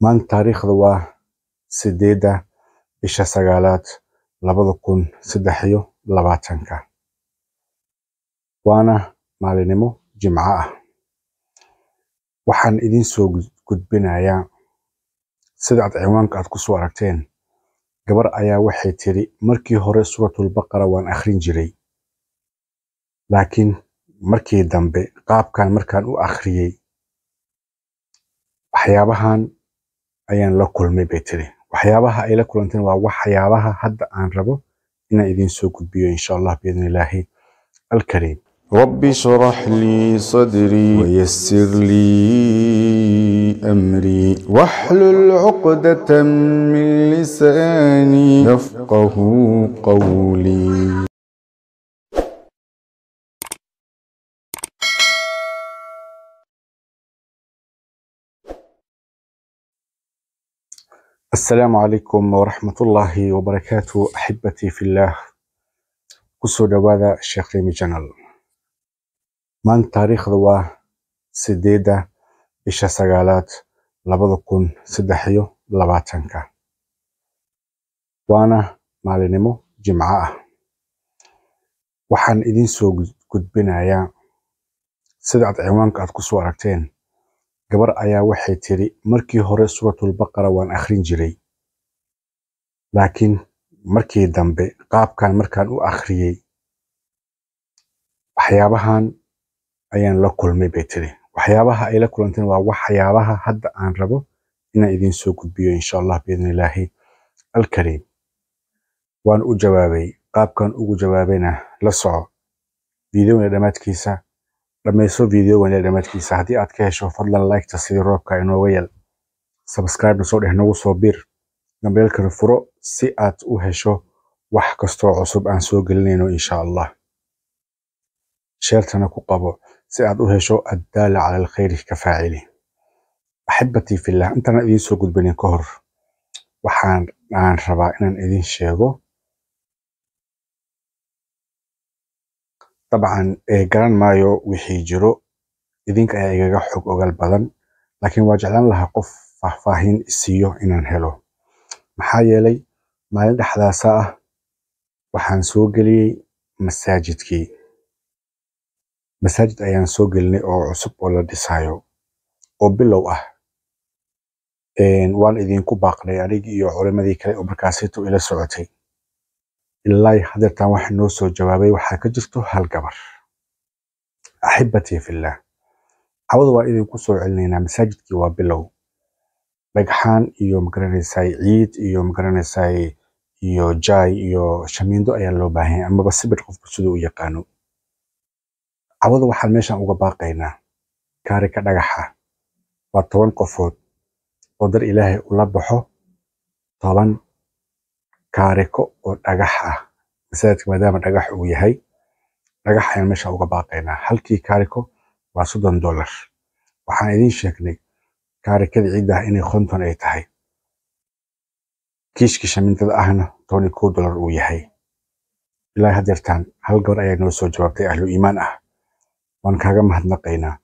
maanta taariikhda waa sideedda bisha sagaalaad labada kun saddex labaatanka waana maalinimo jimco ah waxaan idiin soo gudbinayaa sida aad ciwaanka aad kusoo aragteen gabar ayaa waxay tiri markii hore suuratulbaqara waan akhrin jiray laakiin markii dambe qaabkan markaan u akhriyey waxyaabahan ayaan la kulmay bay tiri waxyaabaha ay la kulantay waa waxyaabaha hadda aan rabo ina idin soo gudbiyo insha allah biidni ilaahi al alkariim rabbi sharax lii sadrii wayassir lii amrii waxlul cuqdatan min lisaanii yafqahu qawlii السلام عليكم ورحمة الله وبركاته أحبتي في الله كسو دوادا الشيخ ريمي جانل مان تاريخ دوا سديدة إشا سقالات لبضكون سدحيو لباتنكا وانا مالينمو جمعاء waxaan idin soo gudbinayaa sida aad ciwaanka aad ku soo aragteen gabar ayaa waxay tidhi markii hore suuratulbaqara waan akhrin jiray laakiin markii dambe qaabkan markaan u akhriyey waxyaabahan ayaan la kulmay bay tiri waxyaabaha ay la kulanteen waa waxyaabaha hadda aan rabo inaan idiin soo gudbiyo insha allah biidni illaahi alkariim waan u jawaabay qaabkan ugu jawaabena la soco fiideona dhammaadkiisa dhamayso videogan ee dhamaadkiisa haddii aad ka hesho fadlan liketa sidii roobka inooga yeel sabscribe nasoo dhex nagu soo biir dambeelkana furo si aad u hesho wax kastoo cusub aan soo gelinayno insha allah sheertana ku qabo si aad u hesho addaala cala ka faacili axibbatii fillah intaana idiin soo gudbanin ka hor waxaan aan rabaa inaan idiin sheego dabcan eh, garan maayo wixii jiro idinka ayaa igaga xog ogaal badan laakiin waa jeclaan lahaa qof faahfaahin isiiyo inaan helo maxaa yeelay maalin dhexdaasa ah waxaan soo geliyey masaajidkii masaajid ayaan soo gelinay oo cusub oo la dhisaayo oo bilow ah waan idinku baaqnay anigii iyo culimadii kale oo markaasito ila socotay ilaa hadeertan waxa noo soo jawaabay waxaa ka jirto hal gabar axibatii fillah cawada waa idinku soo celinaynaa masaajidkii waa bilow dhagxaan iyo magaranaysaay ciid iyo magaranaysaay iyo jaay iyo shamiindo ayaa loo baahanya amaba sibir qofku siduu u yaqaano cawada waxaan meeshaan uga baaqaynaa kaarika dhagaxa waa toban qofood oo dar ilaahay ula baxo toban kaariko oo dhagax ah masaajidka maadaama dhagax uu yahay dhagax ayaan meesha uga baaqaynaa halkii kaariko waa soddon dollar waxaan idiin sheegnay kaarikada ciiddaah inay konton ay tahay kiishkii shamintada ahna toban kow dollar uu yahay ilaa hadeertaan hal gabar ayaa noo soo jawaabtay ahlu iimaan ah waan kaaga mahadnaqaynaa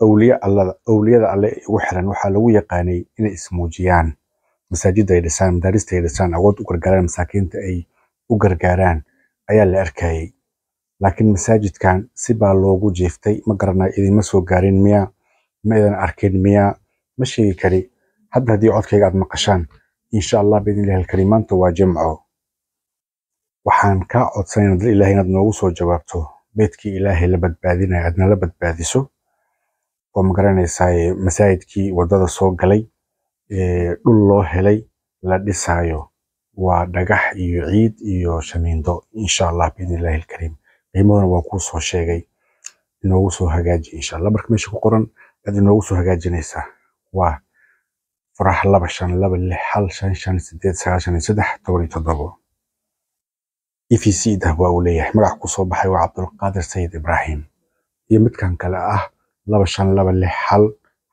awliye allada awliyada alle ee ugu xiran waxaa lagu yaqaanay inay ismuujiyaan masaajida ay dhisaan madaarista ay dhisaan awood u gargaaraan masaakiinta ay u gargaaraan ayaa la arkayay laakiin masaajidkan si baa loogu jiiftay ma garanayo idinma soo gaarin miya ma idan arkin miya ma sheegi kari hadda haddii codkayga aad maqashaan insha allah biidn illahi alkari maanta waa jimco waxaan kaa codsanayna dal ilahay inaad noogu soo jawaabto beydkii ilaahay la badbaadinaya aadna la badbaadiso oo magaranaysaa masaajidkii wadada soo galay dhul loo helay la dhisaayo waa dhagax iyo ciid iyo shamiindo insha allah biidnillahi alkariim qiimadana waa kuu soo sheegay inoogu soo hagaaji insha allah marka meesha ku qoran aad inoogu soo hagaajinaysaa waa farax laba shan laba lix hal shan shan sideed sagaashan iyo saddex toban iyo toddobo e v c dah waa uu leeyahay magac ku baxay waa cabdulqaadir sayid ibraahim iyo midkan kale ah laba shan laba lix hal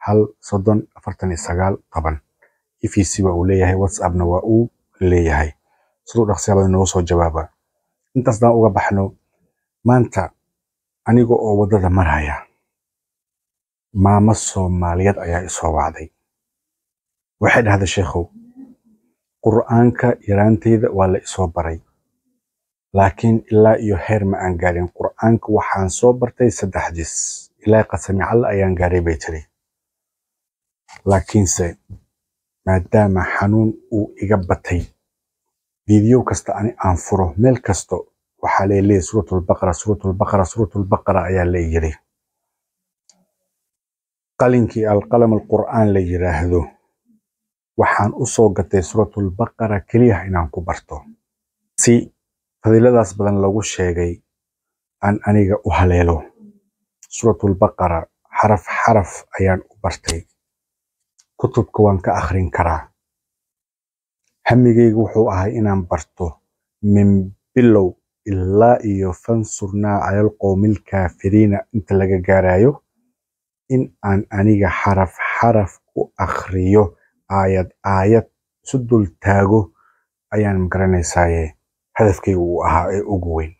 hal soddon afartan iyo sagaal toban e v c waa uu leeyahay whatsappna waa uu leeyahay siduu dhaqsiyaabada noogu soo jawaaba intaas daan uga baxno maanta aniga oo waddada maraya maamo soomaaliyeed ayaa isoo wacday waxay dhahda sheekhow qur'aanka yaraanteeda waa la isoo baray laakiin ilaa iyo heer ma aan gaarin qur waxaan soo bartay saddex jis ilaa qasami calle ayaan gaaray bay tiri laakiinse maadaama xanuun uu iga batay fiidiyo kasta ani aan furo meel kasto waxaa lee leeyahy suuratulbaqara suuratulbaqara ayaa la yiri qalinkii alqalam alqur'aan la yidhaahdo waxaan u soo gatay suuratulbaqara keliyaha inaan ku barto si fadiladaas badan lagu sheegay aan aniga u haleelo suuratulbaqara xaraf xaraf ayaan u bartay kutubka waan ka akhrin karaa hamigaygu wuxuu ahay inaan barto min bilow ilaa iyo fansurnaa calal qoomilkaafiriina inta laga gaarayo in aan aniga xaraf xaraf u akhriyo aayad aayad isu dul taago ayaan magaranaysaayee hadafkayga uu ahaa ee ugu weyn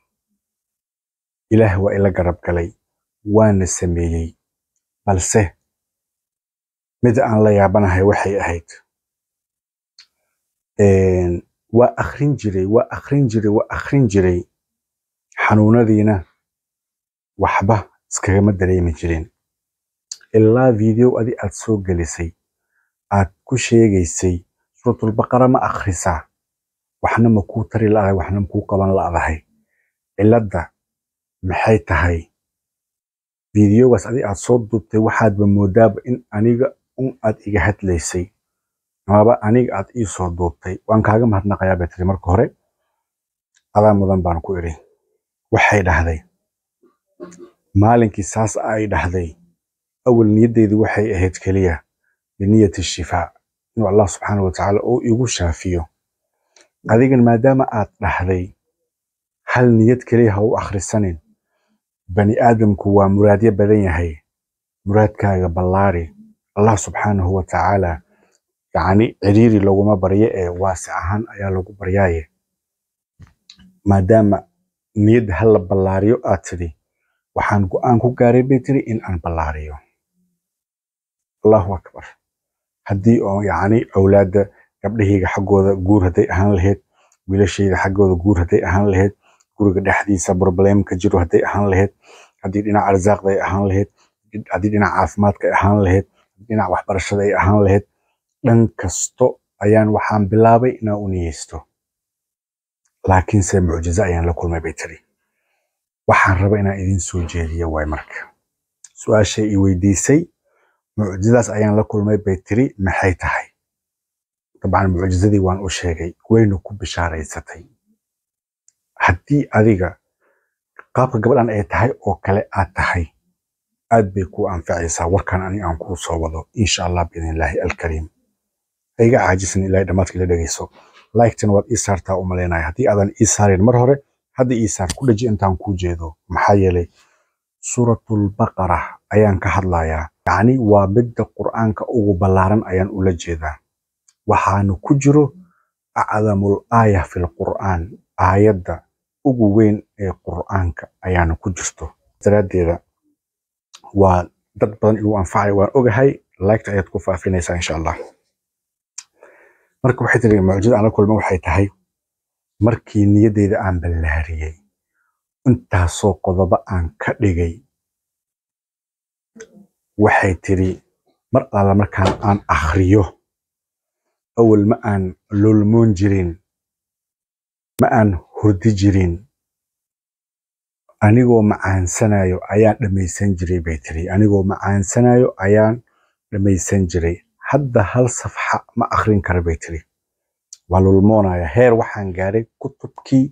ilaah waa ila garab galay waana sameeyey balse mid aan la yaabanahay waxay ahayd waa akhrin jiray waa akhrin jiray waa akhrin jiray xanuunadiina waxba iskagama dareemi jirin ilaa video adi aad soo gelisay aad ku sheegaysay suuratulbaqara ma akhrisaa waxna makuu tari laahay waxna makuu qaban laadahay cilada maxay tahay videogaas adi aad soo duubtay waxaadba moodaaba in aniga un aad iga hadlaysay amaba aniga aad ii soo duubtay waan kaaga mahadnaqayaa bay tiri marka hore adaa mudan baan ku idhi waxay dhahday maalinkii saas ay dhahday awal niyaddaydu waxay ahayd keliya biniyati shifaa inuu allah subxaana wa tacaala uu igu shaafiyo adigan maadaama aad dhahday hal niyad keliya ha u akhrisanin bani aadamku waa muraadyo badan yahay muraadkaaga ballaari allah subxaanahu watacaala yacni ciriiri laguma baryo ee waasi ahaan ayaa lagu baryaaye maadaama niyad hala ballaariyo aad tidhi waxaan go-aan ku gaaray bay tiri in aan ballaariyo allahu akbar haddii oo yacni awlaadda gabdhahayga xaggooda guur hadday ahaan lahayd wiilashayda xaggooda guur hadday ahaan lahayd guriga dhexdiisa problem ka jiro hadday ahaan lahayd haddii dhinaca arsaaqda ay ahaan lahayd haddii dhinaca caafimaadka ay ahaan lahayd dhinaca waxbarashada ay ahaan lahayd dhan kasto ayaan waxaan bilaabay inaan u laakiinse mucjizo ayaan la kulmay bay tiri waxaan raba inaan idin soo jeediyo waay marka su-aashay i weydiisay mucjizadaas ayaan la kulmay bay tiri maxay tahay dabcan mucjizadii waan u sheegay wayna ku bishaaraysatay haddii adiga qaabka gabadhan ay tahay oo kale aad tahay aad bay kuu anfacaysaa warkaan ani aan kuu soo wado insha allah biidnilaahi alkariim haiga caajisan ilahay dhammaadka ila dhegayso laiktan waad ii saartaa u malaynahay haddii aadan ii saarayn mar hore hadda ii saar ku dhaji intaan kuu jeedo maxaa yeelay suuratulbaqara ayaan ka hadlayaa yacni waa midda qur'aanka ugu ballaaran ayaan ula jeedaa waxaanu ku jiro acdamul aaya filqur'aan aayadda ugu weyn ee qur'aanka ayaanu ku jirto daraaddeeda waa dad badan igu anfacaya waan ogahay laagta ayaad ku faafinaysaa insha allah marka waxay tiri mucjida aan la kulma waxay tahay markii niyadeyda aan ballaariyey intaasoo qodobo aan ka dhigay waxay tiri mar alla markaan aan akhriyo awal ma aan lulmoon jirin ma aan hurdi jirin anigoo macaansanayo ayaan dhammaysan jiray bay tiri anigoo macaansanayo ayaan dhammaysan jiray hadda hal safxa ma akhrin kara bay tiri waa lulmoonaya heer waxaan gaaray kutubkii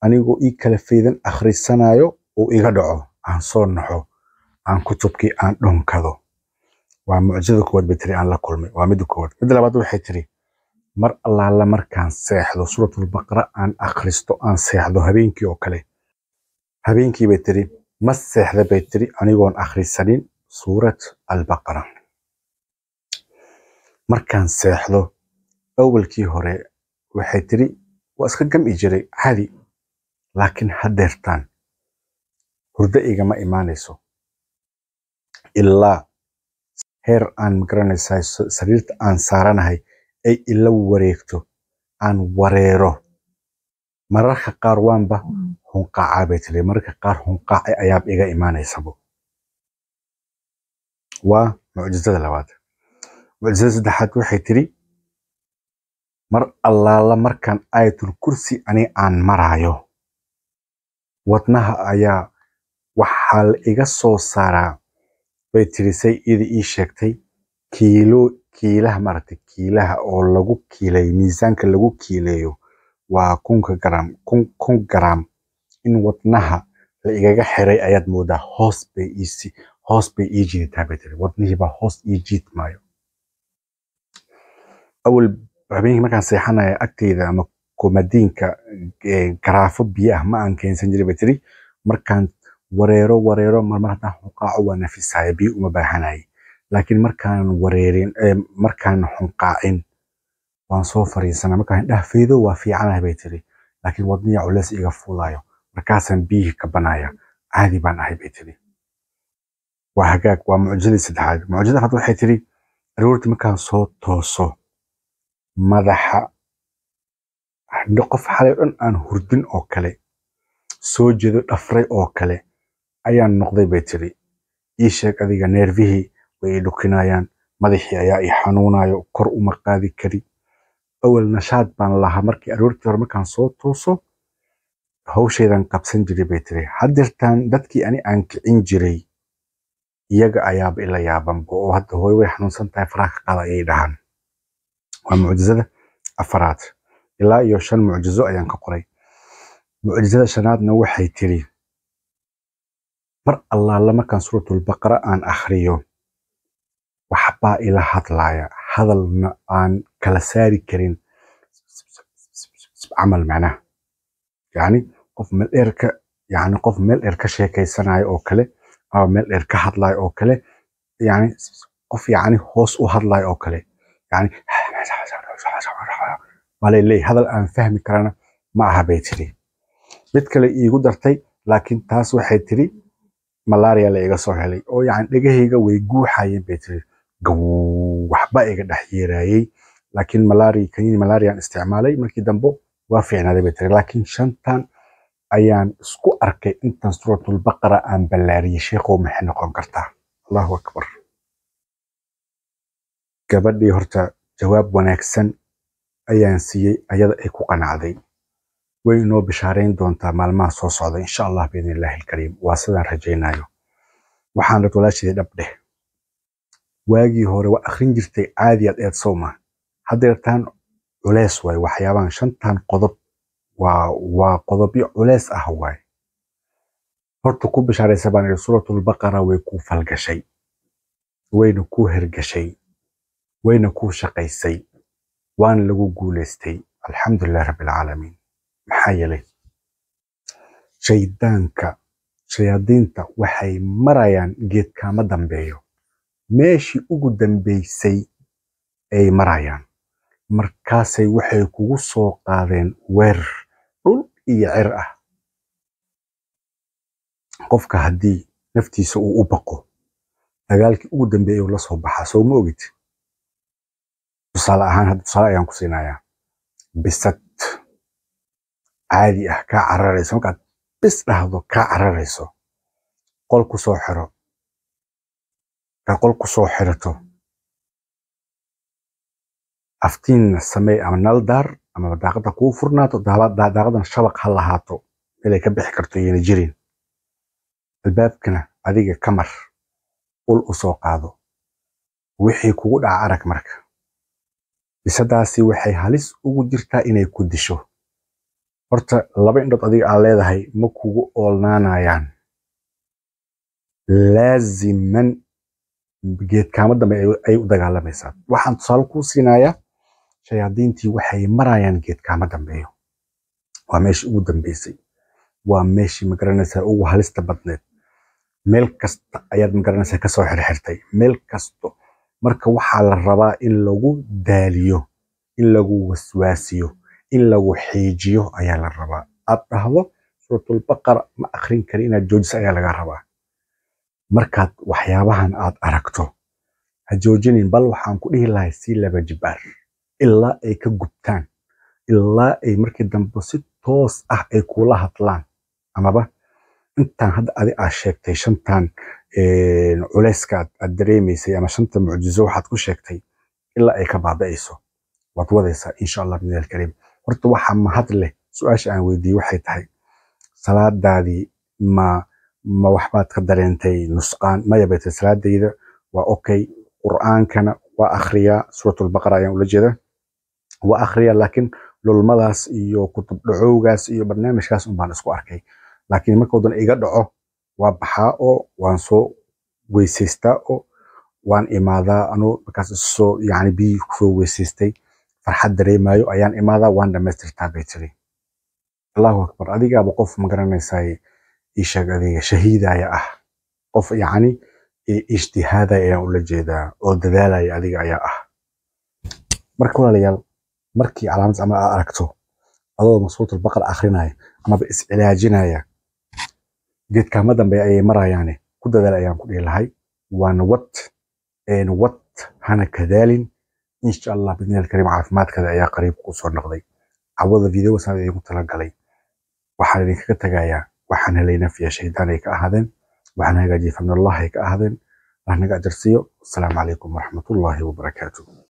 anigoo ii kala faydan akhrisanayo uu iga dhaco aan soo naxo aan kutubkii aan dhunkado waa mucjada koowaad bay tiri aan la kulmay waa midda koowaad midda labaad waxay tiri mar allaala markaan seexdo suuratulbaqara aan akhristo ah aan seexdo habeenkii oo kale habeenkii bay tiri ma seexda bay tiri anigoon akhrisanin suurat albaqara markaan seexdo awalkii hore waxay tiri waa iska gami jiray cadi laakiin hadeertaan hurda igama imaanayso ilaa heer aan magaranaysaa sariirta aan saaranahay ay ila wareegto aan wareero mararka qaar waanba hunqaacaa bay tiri mararka qaar hunqaac ayaab iga imaanaysabo waa mucjizada labaad mucjizada saddexaad waxay tiri mar allaala markaan aayatul kursi ani aan maraayo wadnaha ayaa waxaa la iga soo saaraa bay tiri say iyada ii sheegtay kiilo kiilaha maaragta kiilaha oo lagu kiileeyo miisaanka lagu kiileeyo waa kunka garam kun kun garam in wadnaha la igaga xiray ayaad moodaa hoos bay iisi hoos bay ii jiidataa bay tiri wadnihiibaa hoos ii jiidmaayo awal habeenkii markaan seexanaya agteyda ama komadiinka garaafo biyo ah ma aan keensan jiray bay tiri markaan wareero wareero marmar haddaan xuqaaco waa nafisaya biyo uma baahanaya laakiin markaan wareerin eh, markaan xunqaacin waan soo fariisana markaa indhaha faydo waa fiicanahay bay tiri laakiin wadniya culeys iga fuulaayo markaasaan biyihii ka banaya caadi baan ahay bay tiri waa hagaag waa mucjizadii saddexaad mucjizada afraad waxay tiri aroortii markaan soo tooso madaxa qof xalay dhan aan hurdin oo kale soo jeedo dhafray oo kale ayaan noqday bay tiri ii sheeg adiga neerfihii way dhukinayaan madaxii ayaa i xanuunayo kor uma qaadi kari awel nashaad baan lahaa markii aroortii hore markaan soo tooso hawshaydan qabsan jiray bay tiri haddeertaan dadkii ani aan kicin jiray iyaga ayaaba ila yaabanba oo hadda hooyo way xanuunsan tahay faraha qaada ayay dhahaan waa mucjizada afaraad ilaa iyo shan mucjizo ayaan ka qoray mucjizada shanaadna waxay tiri mar allaala markaan suuratulbaqara aan akhriyo baa ila hadlaya hadalna aan kala saari karin camal macnaha yani qof meel dheer yani qof meel dheer ka sheekaysanayo oo kale ama meel dheer ka hadlayo oo kale yani qof yani hoos u hadlayo oo kale yani malay hadal aan fahmi karana ma aha bay tiri mid kale iigu dartay laakiin taas waxay tiri malaria la iga soo helay oo yani dhegahayga way guuxayeen bay tiri waxba iga dhex yeerayay laakiin malaria kaniini malariaan isticmaalay markii dambe waa fiicnaaday bay tiri laakiin shantan ayaan isku arkay intaan suuratulbaqara aan ballaariyey sheekhow maxay noqon kartaa allahu akbar gabadhii horta jawaab wanaagsan ayaan siiyey ayada ay ku qanacday way inoo bishaarayn doontaa maalmaha soo socda insha allah biidn alkariim waa sidaan rajaynayo waxaan dad walaasheedii dhab dheh waagii hore waa akrin jirtay caadi aad eed soo maa culees waaye waxyaabahan shantan qodob waa waa qodobyo culees ah waaye horta ku bishaaraysa baan ihi suuratulbaqara way kuu falgashay wayna ku hergashay wayna ku shaqaysay waana lagu guulaystay alxamdulilahi rabbilcaalamiin maxaa yeelay shaydaanka shayaadiinta waxay marayaan geedkaama dambeeyo meeshii ugu dambaysay ay marayaan markaasay waxay kugu soo qaadeen weerar dhul iyo cer ah qofka haddii naftiisa uu u baqo dagaalkii ugu dambeeyay uu la soo baxaa soo ma ogid tusaale ahaan hadda tusaale ayaan ku siinayaa bisad caadi ah kaa cararayso markaad bis dhahdo kaa cararayso qol ku soo xiro qolku soo xirato aftiinna samey ama naldaar ama daaqada kuu furnaato daaqadan shabaq ha lahaato meelay ka bixi karto iyana jirin albaabkana adiga ka mar ul usoo qaado wixii kugu dhaca arag marka bisadaasi waxay halis ugu jirtaa inay ku disho horta laba indhood adiga aad leedahay ma kugu oolnaanayaan laaziman geedkaamo dambe ay u dagaalamaysaa waxaan tusaale kuu siinayaa shayaadiintii waxay marayaan geedkaamo dambeeyo waa meeshii ugu dambeysay waa meeshii magaranaysaa ugu halista badneed meel kasta ayaad magaranaysaa kasoo xirxirtay meel kasto marka waxaa la rabaa in lagu daaliyo in lagu waswaasiyo in lagu xiijiyo ayaa la rabaa aad dhahdo suuratlbaqara ma akrin kari inaad joojiso ayaa laga rabaa markaad waxyaabahan aad aragto ha joojinin bal waxaan ku dhihi lahay sii laba jibaar ilaa ay ka gubtaan ilaa ay markii dambe si toos ah ay kuula hadlaan amaba intaan hadda adi aad sheegtay shantan culeyskaad aad dareemaysay ama shanta mucjizo waxaad ku sheegtay ilaa ay ka baaba'ayso waad wadaysaa insha allah bidni alkariim horta waxaa mahad leh su-aasha aan weydiiyey waxay tahay salaadaadii ma ma waxbaad ka dareentay nusqaan maya bayta salaadayda waa okay qur'aankana waa akhriyaa suuratulbaqara ayaan ula jeeda waa akhriyaa laakiin lulmadaas iyo kutub dhacowgaas iyo barnaamijkaas unbaan isku arkay laakiin markuu dan iga dhaco waa baxaa oo waan soo weysaystaa oo waan imaadaa anuu markaas isoo yani biyi kusoo weysaystay farxad dareemayo ayaan imaadaa waan dhamaystirtaa bay tiri allahu akbar adigaaba qof ma garanaysaay isheeg adiga shahiidaya ah qof yacni ijtihaadaya ayaan ula jeedaa oo dadaalaya adiga ayaa ah marka walaalayaal markii calaamad camal aad aragto adoo masuuratul baqar akhrinaya amaba iscilaajinaya geedkaama dambeeya ayay marayaane ku dadaal ayaan ku dhihi lahay waana wad wad hana kadaalin insha allah bidni alkariim caafimaadkada ayaa qariib ku soo noqday cawada videowasan idinku talagalay waxaan idinkaga tagayaa waxaan helay nafiya shaydaan ay ka ahaadeen waxaan hagaajiyey famnallah ay ka ahaadeen allah naga ajarsiiyo asalaamu calaykum waraxmatullaahi wabarakaatuh